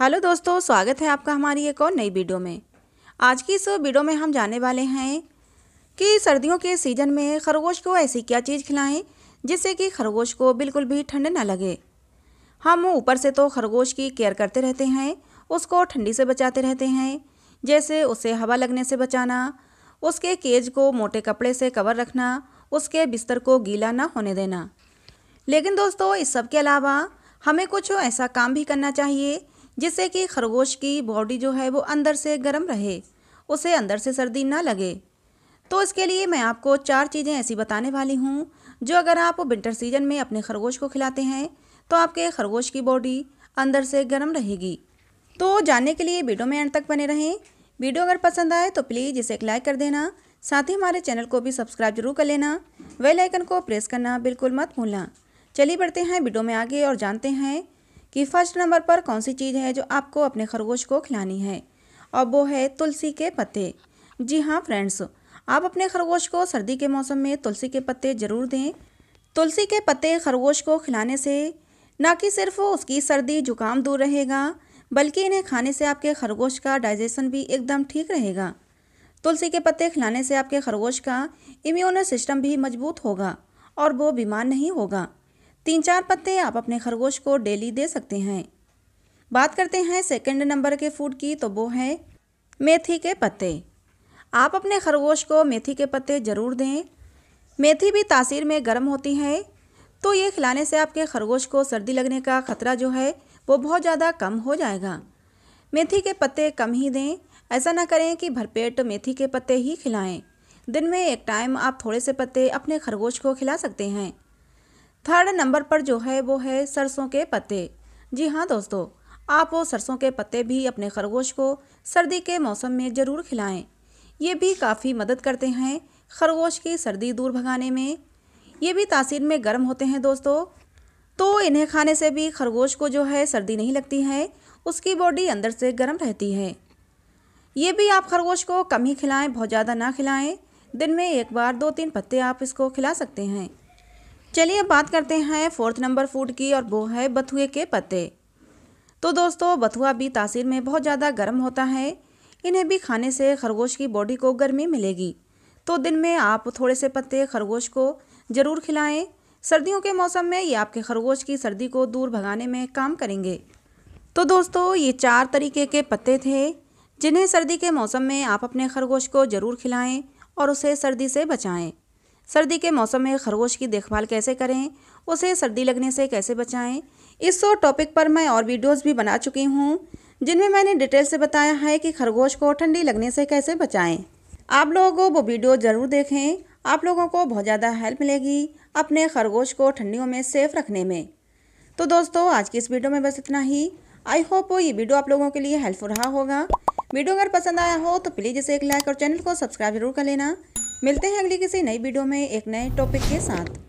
hello दोस्तों स्वागत है आपका हमारी एक और नई वीडियो में आज की इस वीडियो में हम जाने वाले हैं कि सर्दियों के सीज़न में खरगोश को ऐसी क्या चीज़ खिलाएं जिससे कि खरगोश को बिल्कुल भी ठंड ना लगे हम ऊपर से तो खरगोश की केयर करते रहते हैं उसको ठंडी से बचाते रहते हैं जैसे उसे हवा लगने से बचाना उसके केज को मोटे कपड़े से कवर रखना उसके बिस्तर को गीला ना होने देना लेकिन दोस्तों इस सब के अलावा हमें कुछ ऐसा काम भी करना चाहिए जिससे कि खरगोश की बॉडी जो है वो अंदर से गर्म रहे उसे अंदर से सर्दी ना लगे तो इसके लिए मैं आपको चार चीज़ें ऐसी बताने वाली हूँ जो अगर आप विंटर सीजन में अपने खरगोश को खिलाते हैं तो आपके खरगोश की बॉडी अंदर से गर्म रहेगी तो जानने के लिए वीडियो में अंत तक बने रहें वीडियो अगर पसंद आए तो प्लीज़ इसे एक लाइक कर देना साथ ही हमारे चैनल को भी सब्सक्राइब जरूर कर लेना वेल आइकन को प्रेस करना बिल्कुल मत भूलना चलिए बढ़ते हैं वीडियो में आगे और जानते हैं कि फर्स्ट नंबर पर कौन सी चीज़ है जो आपको अपने खरगोश को खिलानी है और वो है तुलसी के पत्ते जी हाँ फ्रेंड्स आप अपने खरगोश को सर्दी के मौसम में तुलसी के पत्ते ज़रूर दें तुलसी के पत्ते खरगोश को खिलाने से ना कि सिर्फ उसकी सर्दी जुकाम दूर रहेगा बल्कि इन्हें खाने से आपके खरगोश का डाइजेशन भी एकदम ठीक रहेगा तुलसी के पत्ते खिलाने से आपके खरगोश का इम्यून सिस्टम भी मजबूत होगा और वो बीमार नहीं होगा तीन चार पत्ते आप अपने खरगोश को डेली दे सकते हैं बात करते हैं सेकंड नंबर के फूड की तो वो है मेथी के पत्ते आप अपने खरगोश को मेथी के पत्ते ज़रूर दें मेथी भी तासीर में गर्म होती है तो ये खिलाने से आपके खरगोश को सर्दी लगने का खतरा जो है वो बहुत ज़्यादा कम हो जाएगा मेथी के पत्ते कम ही दें ऐसा ना करें कि भरपेट मेथी के पत्ते ही खिलाएं दिन में एक टाइम आप थोड़े से पत्ते अपने खरगोश को खिला सकते हैं थर्ड नंबर पर जो है वो है सरसों के पत्ते जी हाँ दोस्तों आप वो सरसों के पत्ते भी अपने खरगोश को सर्दी के मौसम में ज़रूर खिलाएं ये भी काफ़ी मदद करते हैं खरगोश की सर्दी दूर भगाने में ये भी तासीर में गर्म होते हैं दोस्तों तो इन्हें खाने से भी खरगोश को जो है सर्दी नहीं लगती है उसकी बॉडी अंदर से गर्म रहती है ये भी आप खरगोश को कम ही खिलाएं बहुत ज़्यादा ना खिलाएं दिन में एक बार दो तीन पत्ते आप इसको खिला सकते हैं चलिए अब बात करते हैं फोर्थ नंबर फूड की और वो है बथुए के पत्ते तो दोस्तों बथुआ भी तासीर में बहुत ज़्यादा गर्म होता है इन्हें भी खाने से खरगोश की बॉडी को गर्मी मिलेगी तो दिन में आप थोड़े से पत्ते खरगोश को ज़रूर खिलाएं सर्दियों के मौसम में ये आपके खरगोश की सर्दी को दूर भगाने में काम करेंगे तो दोस्तों ये चार तरीके के पत्ते थे जिन्हें सर्दी के मौसम में आप अपने खरगोश को ज़रूर खिलाएं और उसे सर्दी से बचाएं सर्दी के मौसम में खरगोश की देखभाल कैसे करें उसे सर्दी लगने से कैसे बचाएं इस सो टॉपिक पर मैं और वीडियोस भी बना चुकी हूँ जिनमें मैंने डिटेल से बताया है कि खरगोश को ठंडी लगने से कैसे बचाएं आप लोगों को वो वीडियो ज़रूर देखें आप लोगों को बहुत ज़्यादा हेल्प मिलेगी अपने खरगोश को ठंडियों में सेफ रखने में तो दोस्तों आज की इस वीडियो में बस इतना ही आई होप ये वीडियो आप लोगों के लिए हेल्पफुल रहा होगा वीडियो अगर पसंद आया हो तो प्लीज़ इसे एक लाइक और चैनल को सब्सक्राइब जरूर कर लेना मिलते हैं अगली किसी नई वीडियो में एक नए टॉपिक के साथ